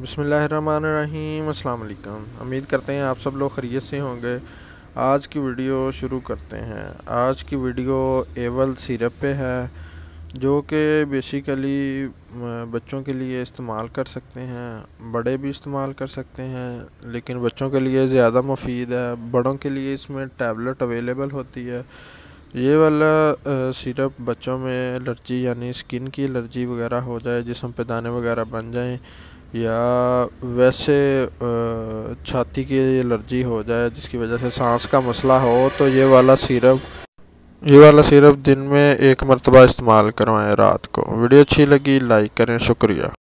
बसमीम अल्लाम उम्मीद करते हैं आप सब लोग खरीत से होंगे आज की वीडियो शुरू करते हैं आज की वीडियो एवल सिरप पे है जो कि बेसिकली बच्चों के लिए इस्तेमाल कर सकते हैं बड़े भी इस्तेमाल कर सकते हैं लेकिन बच्चों के लिए ज़्यादा मुफीद है बड़ों के लिए इसमें टैबलेट अवेलेबल होती है ये वाला सिरप बच्चों में एलर्जी यानी स्किन की एलर्जी वगैरह हो जाए जिसम पे दाने वगैरह बन जाएँ या वैसे छाती की एलर्जी हो जाए जिसकी वजह से सांस का मसला हो तो ये वाला सिरप ये वाला सिरप दिन में एक मरतबा इस्तेमाल करवाएं रात को वीडियो अच्छी लगी लाइक करें शुक्रिया